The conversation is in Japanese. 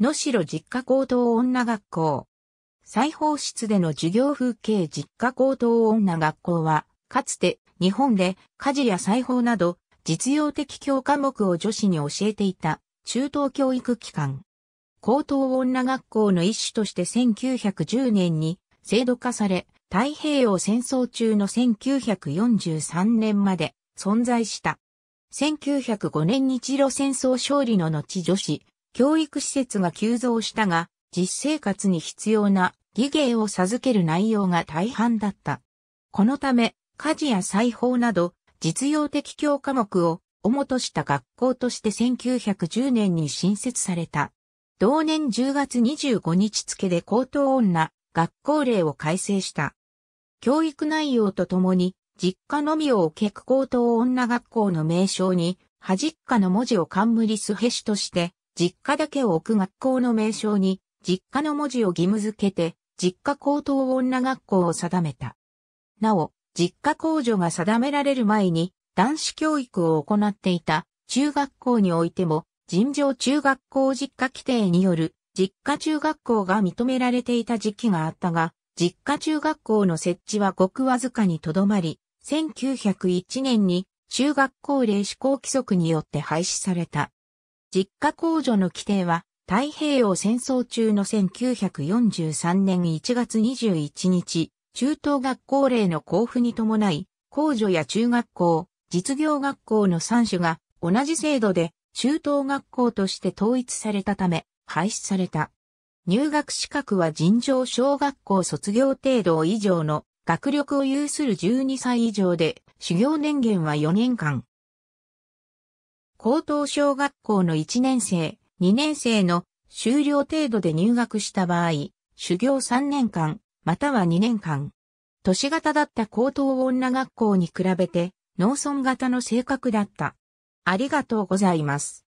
野城実家高等女学校。裁縫室での授業風景実家高等女学校は、かつて日本で家事や裁縫など実用的教科目を女子に教えていた中等教育機関。高等女学校の一種として1910年に制度化され、太平洋戦争中の1943年まで存在した。1905年日露戦争勝利の後女子教育施設が急増したが、実生活に必要な技芸を授ける内容が大半だった。このため、家事や裁縫など、実用的教科目を主とした学校として1910年に新設された。同年10月25日付で高等女学校令を改正した。教育内容とともに、実家のみを置け高等女学校の名称に、じっかの文字を冠すへしとして、実家だけを置く学校の名称に、実家の文字を義務付けて、実家高等女学校を定めた。なお、実家控除が定められる前に、男子教育を行っていた中学校においても、尋常中学校実家規定による実家中学校が認められていた時期があったが、実家中学校の設置はごくわずかにとどまり、1901年に中学校令施行規則によって廃止された。実家控除の規定は、太平洋戦争中の1943年1月21日、中等学校令の交付に伴い、控除や中学校、実業学校の3種が同じ制度で中等学校として統一されたため廃止された。入学資格は尋常小学校卒業程度以上の学力を有する12歳以上で修行年限は4年間。高等小学校の1年生、2年生の修了程度で入学した場合、修行3年間、または2年間。都市型だった高等女学校に比べて、農村型の性格だった。ありがとうございます。